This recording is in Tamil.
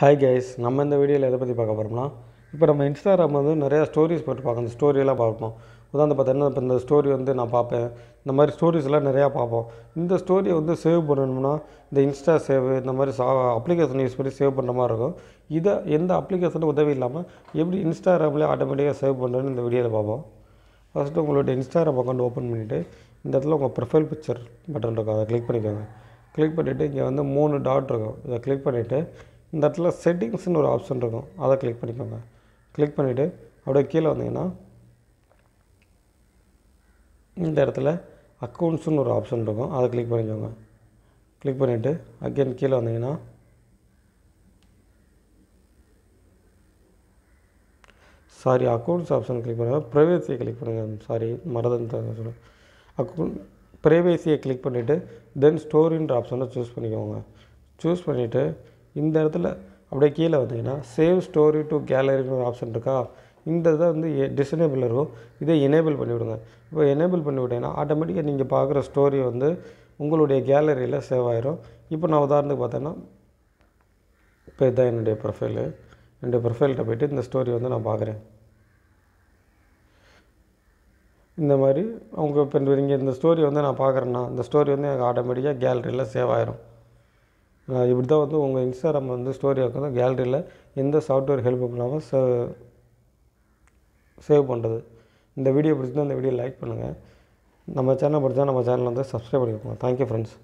ஹாய் கைஸ் நம்ம இந்த வீடியோவில் எதை பற்றி பார்க்க போகிறோம்னா இப்போ நம்ம இன்ஸ்டாகிராம் வந்து நிறையா ஸ்டோரிஸ் போட்டு பார்க்கணும் அந்த ஸ்டோரியெல்லாம் பார்க்கணும் உதாரணம் பார்த்தீங்கன்னா இப்போ இந்த ஸ்டோரி வந்து நான் பார்ப்பேன் இந்த மாதிரி ஸ்டோரிஸ்லாம் நிறையா பார்ப்போம் இந்த ஸ்டோரியை வந்து சேவ் பண்ணணும்னா இந்த இன்ஸ்டா சேவ் இந்த மாதிரி சா அப்ளிகேஷன் யூஸ் பண்ணி சேவ் பண்ணுற மாதிரி இருக்கும் இதை எந்த அப்ளிகேஷனும் உதவி இல்லாமல் எப்படி இன்ஸ்டாகிராமில் ஆட்டோமேட்டிக்காக சேவ் பண்ணுறேன்னு இந்த வீடியோவில் பார்ப்போம் ஃபஸ்ட்டு உங்களோட இன்ஸ்டாகிராம் அக்கௌண்ட் ஓப்பன் பண்ணிவிட்டு இந்த இடத்துல உங்கள் ப்ரொஃபைல் பிக்சர் பட்டன் இருக்கும் அதை கிளிக் பண்ணிக்கோங்க கிளிக் பண்ணிவிட்டு இங்கே வந்து மூணு டாட் இருக்கும் இதை கிளிக் பண்ணிவிட்டு இந்த இடத்துல செட்டிங்ஸ்னு ஒரு ஆப்ஷன் இருக்கும் அதை கிளிக் பண்ணிக்கோங்க கிளிக் பண்ணிவிட்டு அப்படியே கீழே வந்தீங்கன்னா இந்த இடத்துல அக்கௌண்ட்ஸுன்னு ஒரு ஆப்ஷன் இருக்கும் அதை கிளிக் பண்ணிக்கோங்க கிளிக் பண்ணிவிட்டு அகெயின் கீழே வந்தீங்கன்னா சாரி அக்கௌண்ட்ஸ் ஆப்ஷன் கிளிக் பண்ணுங்கள் ப்ரைவேசியை கிளிக் பண்ணுங்கள் சாரி மறந்துன்னு சொல்லுங்கள் அக்கௌண்ட் ப்ரைவேசியை கிளிக் பண்ணிவிட்டு தென் ஸ்டோரின்ற ஆப்ஷனை சூஸ் பண்ணிக்கோங்க சூஸ் பண்ணிவிட்டு இந்த இடத்துல அப்படியே கீழே வந்தீங்கன்னா சேவ் ஸ்டோரி டு கேலரின்னு ஒரு ஆப்ஷன் இருக்கா இந்த இதை வந்து டிசனேபிள் இருக்கும் இதை எனேபிள் பண்ணிவிடுங்க இப்போ எனேபிள் பண்ணிவிட்டீங்கன்னா ஆட்டோமேட்டிக்காக நீங்கள் பார்க்குற ஸ்டோரி வந்து உங்களுடைய கேலரியில் சேவ் ஆயிரும் இப்போ நான் உதாரணத்துக்கு பார்த்தேன்னா இப்போ இதுதான் என்னுடைய ப்ரொஃபைலு என்னுடைய ப்ரொஃபைல்கிட்ட போய்ட்டு இந்த ஸ்டோரி வந்து நான் பார்க்குறேன் இந்த மாதிரி அவங்க இப்போ இங்கே இந்த ஸ்டோரி வந்து நான் பார்க்குறேன்னா இந்த ஸ்டோரி வந்து எனக்கு ஆட்டோமேட்டிக்காக கேலரியில் சேவ் ஆயிரும் இப்படி தான் வந்து உங்கள் இன்ஸ்டாகிராம் வந்து ஸ்டோரி வைக்கிறது கேலரியில் எந்த சாஃப்ட்வேர் ஹெல்ப் பண்ணாமல் சே சேவ் பண்ணுறது இந்த வீடியோ பிடிச்சிருந்தா இந்த வீடியோ லைக் பண்ணுங்கள் நம்ம சேனல் பிடிச்சா நம்ம சேனலில் வந்து சப்ஸ்கிரைப் பண்ணிக்கோங்க தேங்க்யூ ஃப்ரெண்ட்ஸ்